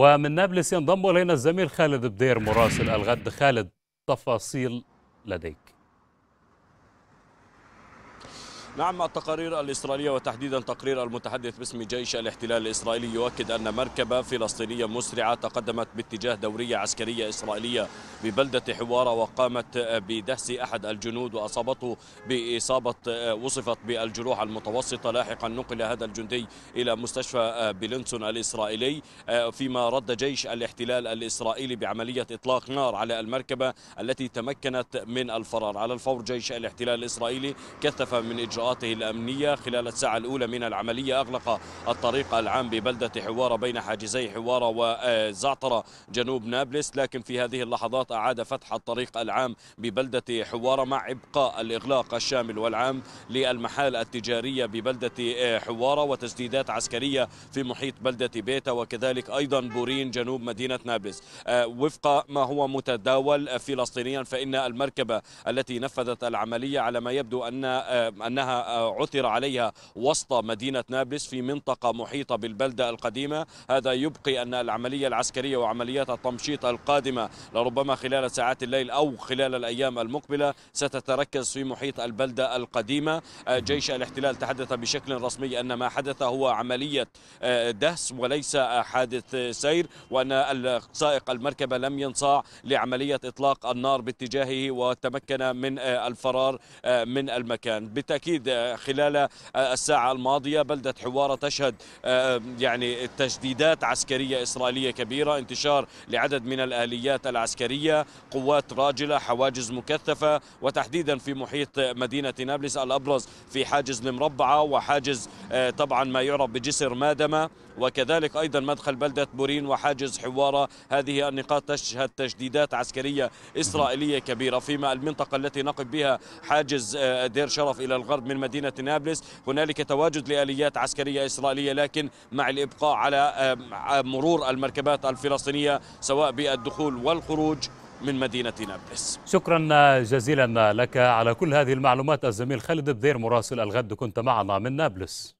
ومن نابلس ينضم الينا الزميل خالد بدير مراسل الغد خالد تفاصيل لديك نعم التقارير الإسرائيلية وتحديدا تقرير المتحدث باسم جيش الاحتلال الإسرائيلي يؤكد أن مركبة فلسطينية مسرعة تقدمت باتجاه دورية عسكرية إسرائيلية ببلدة حوارة وقامت بدهس أحد الجنود وأصابته بإصابة وصفت بالجروح المتوسطة لاحقا نقل هذا الجندي إلى مستشفى بلينسون الإسرائيلي فيما رد جيش الاحتلال الإسرائيلي بعملية إطلاق نار على المركبة التي تمكنت من الفرار على الفور جيش الاحتلال الإسرائيلي كثف من إجراءات إجراءاته الأمنية خلال الساعة الأولى من العملية أغلق الطريق العام ببلدة حوارة بين حاجزي حوارة وزعترة جنوب نابلس لكن في هذه اللحظات أعاد فتح الطريق العام ببلدة حوارة مع إبقاء الإغلاق الشامل والعام للمحال التجارية ببلدة حوارة وتسديدات عسكرية في محيط بلدة بيتا وكذلك أيضا بورين جنوب مدينة نابلس آه، وفق ما هو متداول فلسطينيا فإن المركبة التي نفذت العملية على ما يبدو أن آه، أنها أنها آه، عثر عليها وسط مدينة نابلس في منطقة محيطة بالبلدة القديمة هذا يبقي أن العملية العسكرية وعمليات التمشيط القادمة لربما خلال ساعات الليل أو خلال الأيام المقبلة ستتركز في محيط البلدة القديمة آه، جيش الاحتلال تحدث بشكل رسمي أن ما حدث هو عملية آه، دهس وليس حادث سير وأن سائق المركبة لم ينصاع لعملية إطلاق النار باتجاهه وتمكن من الفرار من المكان بالتأكيد بالتحديد آه، خلال آه، الساعة الماضية بلدة حوارة تشهد آه، يعني تجديدات عسكرية إسرائيلية كبيرة انتشار لعدد من الآليات العسكرية قوات راجلة حواجز مكثفة وتحديدا في محيط مدينة نابلس الأبرز في حاجز المربعة وحاجز طبعا ما يعرف بجسر مادمة وكذلك أيضا مدخل بلدة بورين وحاجز حوارة هذه النقاط تشهد تجديدات عسكرية إسرائيلية كبيرة فيما المنطقة التي نقب بها حاجز دير شرف إلى الغرب من مدينة نابلس هنالك تواجد لآليات عسكرية إسرائيلية لكن مع الإبقاء على آه، آه، مرور المركبات الفلسطينية سواء بالدخول والخروج من مدينة نابلس شكرا جزيلا لك على كل هذه المعلومات الزميل خالد الدير مراسل الغد كنت معنا من نابلس